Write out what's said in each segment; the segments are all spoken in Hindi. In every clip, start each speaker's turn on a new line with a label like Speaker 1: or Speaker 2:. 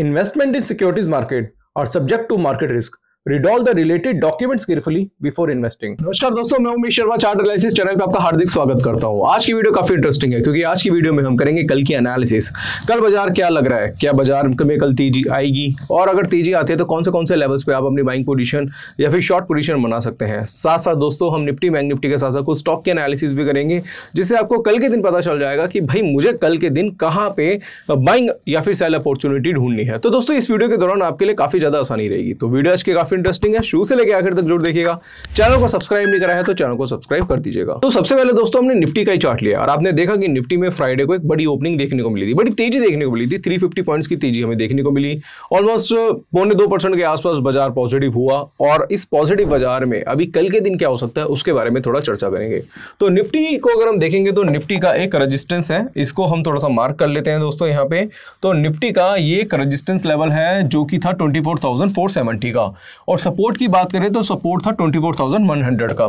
Speaker 1: Investment in securities market are subject to market risk read all the related documents carefully before investing नमस्कार दोस्तों मैं Umesh Sharma chart analysis channel पे आपका हार्दिक स्वागत करता हूँ आज की वीडियो काफी इंटरेस्टिंग है क्योंकि आज की वीडियो में हम करेंगे कल की एनालिसिस कल बाजार क्या लग रहा है क्या बाजार में कल तेजी आएगी और अगर तेजी आती है तो कौन से कौन से लेवल्स पे आप अपनी बाइंग पोजीशन या फिर शॉर्ट पोजीशन बना सकते हैं साथ साथ दोस्तों हम निफ्टी बैंक निफ्टी के साथ साथ कुछ स्टॉक की एनालिसिस भी करेंगे जिससे आपको कल के दिन पता चल जाएगा कि भाई मुझे कल के दिन कहाँ पे बाइंग या फिर सेल अपॉर्चुनिटी ढूंढनी है तो दोस्तों इस वीडियो के दौरान आपके लिए काफी ज्यादा आसानी रहेगी तो वीडियो आज के काफी काफी इंटरेस्टिंग है शुरू से लेकर आखिर तक जरूर देखिएगा चैनल को सब्सक्राइब नहीं करा है तो चैनल को सब्सक्राइब कर दीजिएगा तो सबसे पहले दोस्तों हमने निफ्टी का ही चार्ट लिया और आपने देखा कि निफ्टी में फ्राइडे को एक बड़ी ओपनिंग देखने को मिली थी बड़ी तेजी देखने को मिली थी थ्री पॉइंट्स की तेजी हमें देखने को मिली ऑलमोस्ट पौने दो के आसपास बाजार पॉजिटिव हुआ और इस पॉजिटिव बाजार में अभी कल के दिन क्या हो सकता है उसके बारे में थोड़ा चर्चा करेंगे तो निफ्टी को अगर हम देखेंगे तो निफ्टी का एक रजिस्टेंस है इसको हम थोड़ा सा मार्क कर लेते हैं दोस्तों यहाँ पे तो निफ्टी का ये एक रजिस्टेंस लेवल है जो कि था 24,470 का और सपोर्ट की बात करें तो सपोर्ट था twenty four thousand one hundred का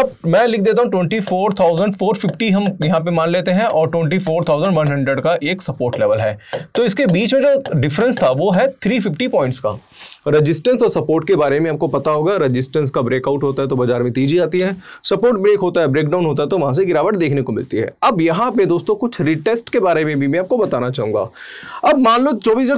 Speaker 1: अब मैं लिख देता हूँ twenty four thousand four fifty हम यहाँ पे मान लेते हैं और twenty four thousand one hundred का एक सपोर्ट लेवल है तो इसके बीच में जो डिफरेंस था वो है थ्री फिफ्टी पॉइंट्स का रजिस्टेंस और सपोर्ट के बारे में आपको पता होगा रजिस्टेंस का ब्रेकआउट होता है तो बाजार में तेजी आती है सपोर्ट ब्रेक होता है ब्रेकडाउन होता है तो वहां से गिरावट देखने को मिलती है अब यहाँ पे दोस्तों कुछ रिटेस्ट के बारे में भी मैं आपको बताना चाहूंगा अब मान लो चौबीस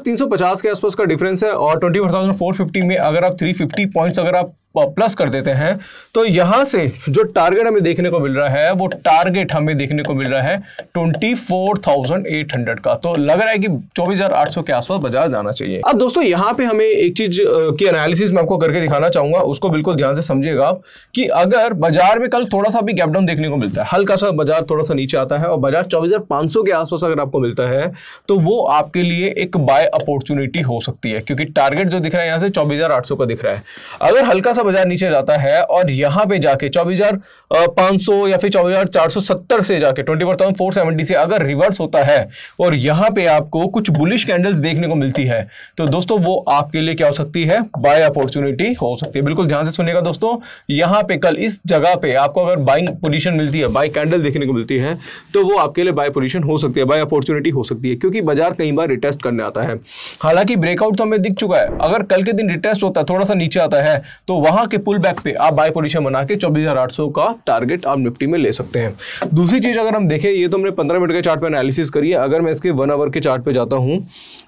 Speaker 1: के आसपास का डिफरेंस है और ट्वेंटी में अगर आप थ्री पॉइंट्स अगर आप प्लस कर देते हैं तो यहां से जो टारगेट हमें देखने को मिल रहा है वो टारगेट हमें देखने को मिल रहा है 24,800 का तो लग रहा है कि 24,800 के आसपास बाजार जाना चाहिए अब दोस्तों यहां पे हमें एक चीज की एनालिसिस मैं आपको करके दिखाना चाहूंगा उसको बिल्कुल ध्यान से समझिएगा आप कि अगर बाजार में कल थोड़ा सा भी गैपडाउन देखने को मिलता है हल्का सा बाजार थोड़ा सा नीचे आता है और बाजार चौबीस के आसपास अगर आपको मिलता है तो वो आपके लिए एक बाय अपॉर्चुनिटी हो सकती है क्योंकि टारगेट जो दिख रहा है यहाँ से चौबीस का दिख रहा है अगर हल्का सा बाजार नीचे जाता है और यहाँ पे जाके चौबीस हजार या फिर चौबीस से जाके ट्वेंटी से अगर रिवर्स होता है और यहाँ पे आपको कुछ बुलिश कैंडल्स देखने को मिलती है तो दोस्तों वो आपके लिए क्या हो सकती है बाय अपॉर्चुनिटी हो सकती है बिल्कुल ध्यान से सुनेगा दोस्तों यहाँ पे कल इस जगह पे आपको अगर बाइंग पोजिशन मिलती है बाई कैंडल देखने को मिलती है तो वो आपके लिए बाय पोजिशन हो सकती है बाय अपॉर्चुनिटी हो सकती है क्योंकि बाजार कई बार रिटेस्ट करने आता है हालांकि ब्रेकआउट तो हमें दिख चुका है अगर कल के दिन रिटेस्ट होता है थोड़ा सा नीचे आता है तो वहां वहां के पुल बैक पे आप बाय पोजिशन बना के चौबीस का टारगेट आप निफ्टी में ले सकते हैं दूसरी चीज अगर हम देखें ये तो हमने पंद्रह मिनट के चार्ट पे एनालिसिस करी है अगर मैं इसके वन आवर के चार्ट पे जाता हूँ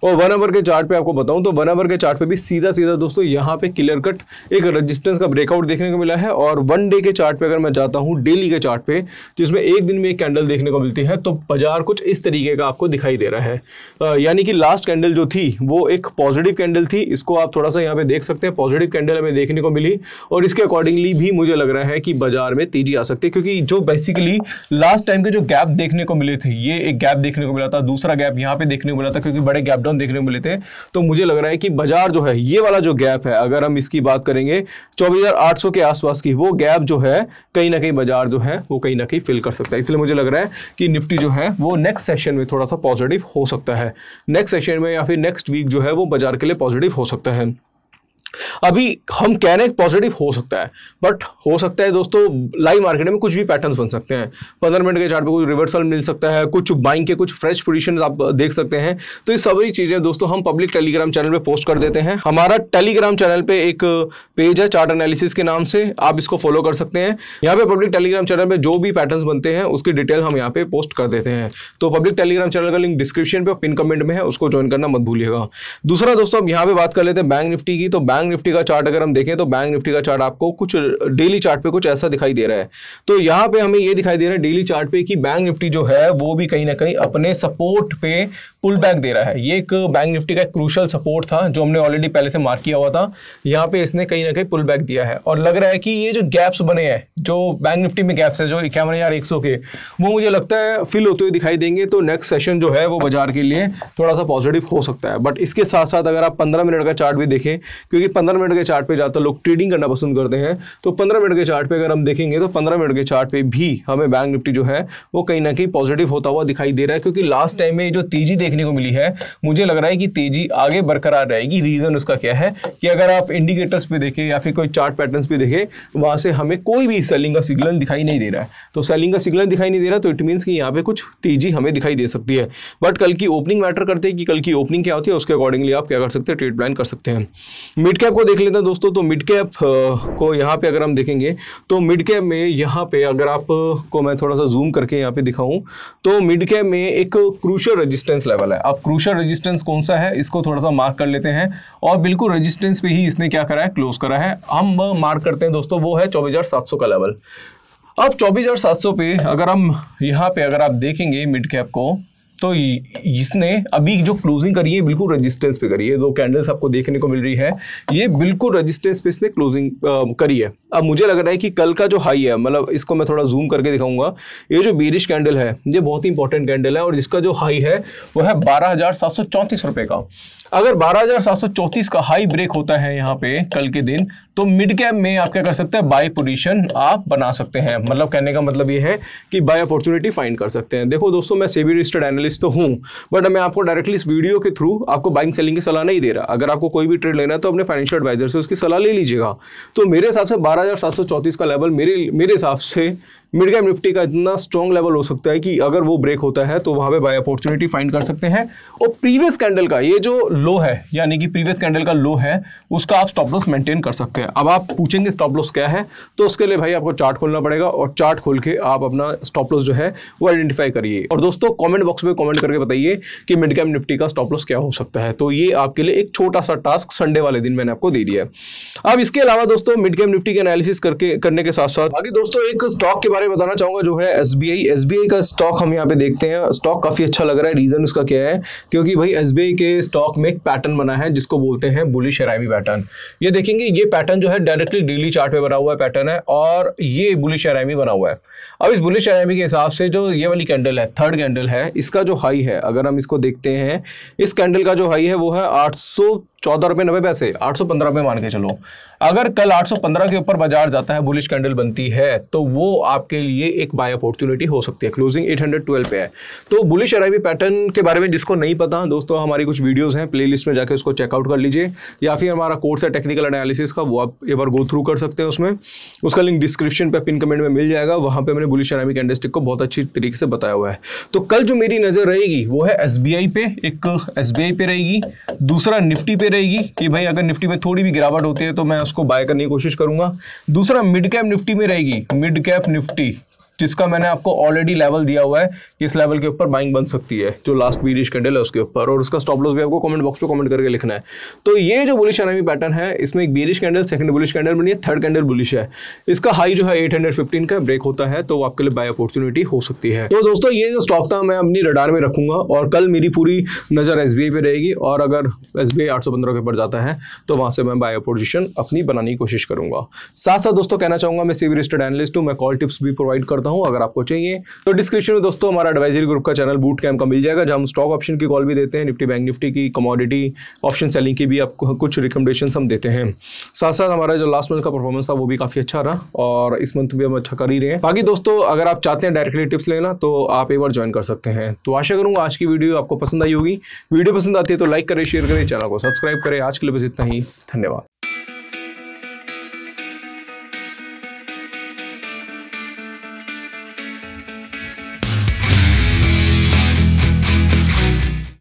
Speaker 1: और वन आवर के चार्ट पे आपको बताऊं तो वन आवर के चार्ट पे भी सीधा सीधा दोस्तों यहाँ पे क्लियर कट एक रजिस्टेंस का ब्रेकआउट देखने को मिला है और वन डे के चार्ट पे अगर मैं जाता हूँ डेली के चार्ट पे जिसमें एक दिन में एक कैंडल देखने को मिलती है तो बाजार कुछ इस तरीके का आपको दिखाई दे रहा है यानी कि लास्ट कैंडल जो थी वो एक पॉजिटिव कैंडल थी इसको आप थोड़ा सा यहाँ पे देख सकते हैं पॉजिटिव कैंडल हमें देखने को मिली जाएंगे और इसके अकॉर्डिंगली भी मुझे लग रहा है कि बाजार में तेजी आ सकती है क्योंकि जो बेसिकली लास्ट टाइम के जो गैप देखने को मिले थे ये एक गैप देखने को मिला था दूसरा गैप यहाँ पे देखने को मिला था क्योंकि बड़े गैप डाउन देखने को मिले थे तो मुझे लग रहा है कि बाजार जो है ये वाला जो गैप है अगर हम इसकी बात करेंगे चौबीस के आसपास की वो गैप जो है कहीं ना कहीं बाजार जो है वो कहीं ना कहीं फिल कर सकता है इसलिए मुझे लग रहा है कि निफ्टी जो है वो नेक्स्ट सेशन में थोड़ा सा पॉजिटिव हो सकता है नेक्स्ट सेशन में या फिर नेक्स्ट वीक जो है वो बाजार के लिए पॉजिटिव हो सकता है अभी हम कह रहे हैं पॉजिटिव हो सकता है बट हो सकता है दोस्तों लाइव मार्केट में कुछ भी पैटर्न्स बन सकते हैं पंद्रह मिनट के चार्ट पे कुछ रिवर्सल मिल सकता है कुछ बाइंग के कुछ फ्रेश पोजिशन आप देख सकते हैं तो ये सभी चीज़ें दोस्तों हम पब्लिक टेलीग्राम चैनल पर पोस्ट कर देते हैं हमारा टेलीग्राम चैनल पर एक पेज है चार्ट एनालिसिस के नाम से आप इसको फॉलो कर सकते हैं यहाँ पे पब्लिक टेलीग्राम चैनल पर जो भी पैटर्न बनते हैं उसकी डिटेल हम यहाँ पे पोस्ट कर देते हैं तो पब्लिक टेलीग्राम चैनल का लिंक डिस्क्रिप्शन पे और पिन कमेंट में है उसको ज्वाइन करना मत भूलिएगा दूसरा दोस्तों अब यहाँ पे बात कर लेते हैं बैंक निफ्टी की तो बैंक बैंक निफ्टी का चार्ट अगर हम देखें तो बैंक निफ्टी का चार्ट आपको कुछ डेली चार्ट पे कुछ ऐसा दिखाई दे रहा है तो यहाँ पे हमें ये दिखाई दे रहा है डेली चार्ट पे कि बैंक निफ्टी जो है वो भी कहीं ना कहीं अपने सपोर्ट पे पुल बैक दे रहा है ये एक बैंक निफ्टी का एक क्रूशल सपोर्ट था जो हमने ऑलरेडी पहले से मार्क किया हुआ था यहाँ पे इसने कहीं ना कहीं पुल बैक दिया है और लग रहा है कि ये जो गैप्स बने हैं जो बैंक निफ्टी में गैप्स है जो इक्यावन हज़ार एक सौ के वो मुझे लगता है फिल होते हुए दिखाई देंगे तो नेक्स्ट सेशन जो है वो बाजार के लिए थोड़ा सा पॉजिटिव हो सकता है बट इसके साथ साथ अगर आप पंद्रह मिनट का चार्ट भी देखें क्योंकि पंद्रह मिनट के चार्ट पे ज़्यादा लोग ट्रेडिंग करना पसंद करते हैं तो पंद्रह मिनट के चार्ट पर अगर हम देखेंगे तो पंद्रह मिनट के चार्ट पर भी हमें बैंक निफ्टी जो है वो कहीं ना कहीं पॉजिटिव होता हुआ दिखाई दे रहा है क्योंकि लास्ट टाइम में जो तेजी देखने को मिली है मुझे लग रहा है कि तेजी आगे बरकरार रहेगी रीज़न उसका क्या है कि अगर आप इंडिकेटर्स पे देखें या फिर कोई चार्ट पैटर्न पे देखें वहां से हमें कोई भी सेलिंग का सिग्नल दिखाई नहीं दे रहा है तो सेलिंग का सिग्नल दिखाई नहीं दे रहा तो इट मीन्स कि यहाँ पे कुछ तेजी हमें दिखाई दे सकती है बट कल की ओपनिंग मैटर करते हैं कि कल की ओपनिंग क्या होती है उसके अकॉर्डिंगली आप क्या कर सकते हैं ट्रेड प्लान कर सकते हैं मिड कैप को देख लेते हैं दोस्तों तो मिड कैप को यहाँ पे अगर हम देखेंगे तो मिड कैप में यहाँ पे अगर आपको मैं थोड़ा सा जूम करके यहाँ पे दिखाऊं तो मिड कैप में एक क्रूशल रजिस्टेंस लेवल लेवल है अब क्रूशल रेजिस्टेंस कौन सा है इसको थोड़ा सा मार्क कर लेते हैं और बिल्कुल रेजिस्टेंस पे ही इसने क्या करा है क्लोज करा है हम मार्क करते हैं दोस्तों वो है चौबीस का लेवल अब चौबीस पे अगर हम यहाँ पे अगर आप देखेंगे मिड कैप को तो इसने अभी जो क्लोजिंग करी है बिल्कुल रेजिस्टेंस पे करी है दो कैंडल्स आपको देखने को मिल रही है ये बिल्कुल रेजिस्टेंस पे इसने क्लोजिंग करी है अब मुझे लग रहा है कि कल का जो हाई है मतलब इसको मैं थोड़ा जूम करके दिखाऊंगा ये जो बीरिश कैंडल है ये बहुत ही इंपॉर्टेंट कैंडल है और जिसका जो हाई है वो है बारह का अगर बारह का हाई ब्रेक होता है यहाँ पे कल के दिन तो मिड कैप में आप क्या कर सकते हैं बाई पोजिशन आप बना सकते हैं मतलब कहने का मतलब ये है कि बाय अपॉर्चुनिटी फाइंड कर सकते हैं देखो दोस्तों मैं सेवी रजिस्टर्ड एनालिस्ट तो हूँ बट मैं आपको डायरेक्टली इस वीडियो के थ्रू आपको बाइंग सेलिंग की सलाह नहीं दे रहा अगर आपको कोई भी ट्रेड लेना है तो अपने फाइनेंशियल एडवाइजर से उसकी सलाह ले लीजिएगा तो मेरे हिसाब से बारह का लेवल मेरे मेरे हिसाब से मिड कैप निफ्टी का इतना स्ट्रॉन्ग लेवल हो सकता है कि अगर वो ब्रेक होता है तो वहाँ पे बाय अपॉर्चुनिटी फाइंड कर सकते हैं और प्रीवियस कैंडल का ये जो लो है यानी कि प्रीवियस कैंडल का लो है उसका आप स्टॉप लॉस मेंटेन कर सकते हैं अब आप पूछेंगे स्टॉप लॉस क्या है तो उसके लिए भाई आपको चार्ट खोलना पड़ेगा और चार्ट खोल के आप अपना स्टॉप लॉस जो है वो आइडेंटिफाई करिए और दोस्तों कॉमेंट बॉक्स में कॉमेंट करके बताइए कि मिड कैप निफ्टी का स्टॉप लॉस क्या हो सकता है तो ये आपके लिए एक छोटा सा टास्क संडे वाले दिन मैंने आपको दे दिया अब इसके अलावा दोस्तों मिड कैप निफ्टी के एनालिसिस करके करने के साथ साथ बाकी दोस्तों एक स्टॉक के बारे में बताना चाहूंगा जो है एस बी का स्टॉक हम यहाँ पे देखते हैं स्टॉक काफी अच्छा लग रहा है रीजन उसका क्या है क्योंकि भाई एस के स्टॉक में एक पैटर्न बना है जिसको बोलते हैं बुली एराइवी पैटर्न ये देखेंगे ये पैटर्न जो है डायरेक्टली डेली चार्ट पे बना हुआ है पैटर्न है और ये बुली एराइवी बना हुआ है अब इस बुलिश एराइवी के हिसाब से जो ये वाली कैंडल है थर्ड कैंडल है इसका जो हाई है अगर हम इसको देखते हैं इस कैंडल का जो हाई है वो है आठ सौ चौदह रुपये नब्बे पैसे आठ सौ पंद्रह रुपये मान के चलो अगर कल 815 के ऊपर बाजार जाता है बुलिश कैंडल बनती है तो वो आपके लिए एक बाय अपॉर्चुनिटी हो सकती है क्लोजिंग 812 पे है तो बुलिश अराइवी पैटर्न के बारे में जिसको नहीं पता दोस्तों हमारी कुछ वीडियोस हैं प्लेलिस्ट में जाकर उसको चेकआउट कर लीजिए या फिर हमारा कोर्स है टेक्निकल एनालिसिस का वो आप एक बार गो थ्रू कर सकते हैं उसमें उसका लिंक डिस्क्रिप्शन पर पिन कमेंट में मिल जाएगा वहाँ पर मैंने बुलिश अराइवी कैंडल को बहुत अच्छी तरीके से बताया हुआ है तो कल जो मेरी नज़र रहेगी वो है एस पे एक एस पे रहेगी दूसरा निफ्टी पे रहेगी कि भाई अगर निफ्टी में थोड़ी भी गिरावट होती है तो मैं उसको बाय करने की कोशिश करूंगा दूसरा मिड कैप निफ्टी में रहेगी मिड कैप निफ्टी जिसका मैंने आपको ऑलरेडी लेवल दिया हुआ है कि इस लेवल के ऊपर बाइंग बन सकती है जो लास्ट बीरिश कैंडल है उसके ऊपर और उसका स्टॉप लॉस भी आपको कमेंट बॉक्स में कमेंट करके लिखना है तो ये जो बुलिश एनमी पैटर्न है इसमें एक bearish candle second bullish candle बनी है थर्ड कैंडल बुलिश है इसका हाई जो है फिफ्टीन का ब्रेक होता है तो आपके लिए बाय अपॉर्चुनिटी हो सकती है तो दोस्तों ये जो स्टॉक था मैं अपनी रडार में रखूंगा और कल मेरी पूरी नज़र एस पे रहेगी और अगर एस बी के ऊपर जाता है तो वहाँ से मैं बाय अपोजिशन अपनी बनाने की कोशिश करूंगा साथ साथ दोस्तों कहना चाहूँगा मैं सीवी रिस्टर्ड एनलिस्ट हूँ मैं कॉल टिप्स भी प्रोवाइड करता करता हूँ अगर आपको चाहिए तो डिस्क्रिप्शन में दोस्तों हमारा एडवाइजरी ग्रुप का चैनल बूट कैम्प का मिल जाएगा जहाँ हम स्टॉक ऑप्शन की कॉल भी देते हैं निफ्टी बैंक निफ्टी की कमोडिटी ऑप्शन सेलिंग की भी आपको कुछ रिकमेंडेशन हम देते हैं साथ साथ हमारा जो लास्ट मंथ का परफॉर्मेंस था वो भी काफ़ी अच्छा रहा और इस मंथ भी हम अच्छा कर ही रहे हैं बाकी दोस्तों अगर आप चाहते हैं डायरेक्टली टिप्स लेना तो आप एक बार ज्वाइन कर सकते हैं तो आशा करूँगा आज की वीडियो आपको पसंद आई होगी वीडियो पसंद आती है तो लाइक करें शेयर करें चैनल को सब्सक्राइब करें आज के लिए बस इतना ही धन्यवाद